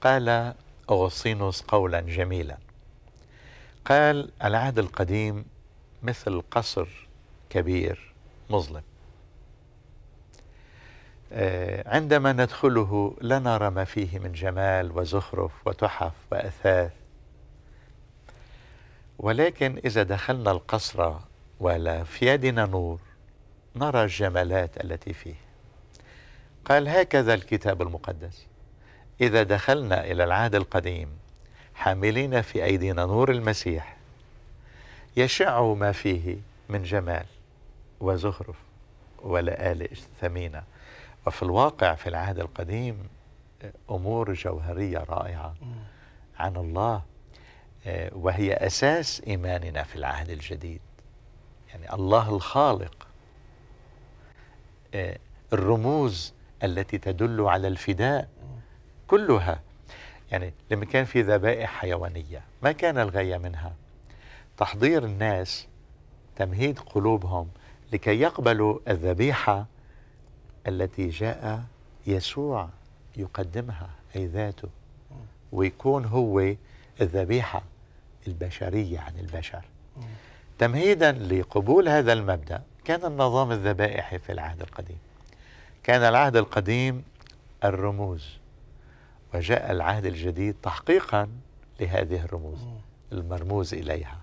قال أغسطينوس قولا جميلا قال العهد القديم مثل قصر كبير مظلم آه، عندما ندخله لا نرى ما فيه من جمال وزخرف وتحف وأثاث ولكن إذا دخلنا القصر ولا في يدنا نور نرى الجمالات التي فيه قال هكذا الكتاب المقدس إذا دخلنا إلى العهد القديم حاملين في أيدينا نور المسيح يشع ما فيه من جمال وزخرف ولآلئ ثمينة وفي الواقع في العهد القديم أمور جوهرية رائعة عن الله وهي أساس إيماننا في العهد الجديد يعني الله الخالق الرموز التي تدل على الفداء كلها يعني لما كان في ذبائح حيوانية ما كان الغاية منها تحضير الناس تمهيد قلوبهم لكي يقبلوا الذبيحة التي جاء يسوع يقدمها أي ذاته ويكون هو الذبيحة البشرية عن البشر تمهيدا لقبول هذا المبدأ كان النظام الذبائحي في العهد القديم كان العهد القديم الرموز وجاء العهد الجديد تحقيقا لهذه الرموز المرموز إليها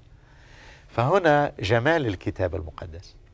فهنا جمال الكتاب المقدس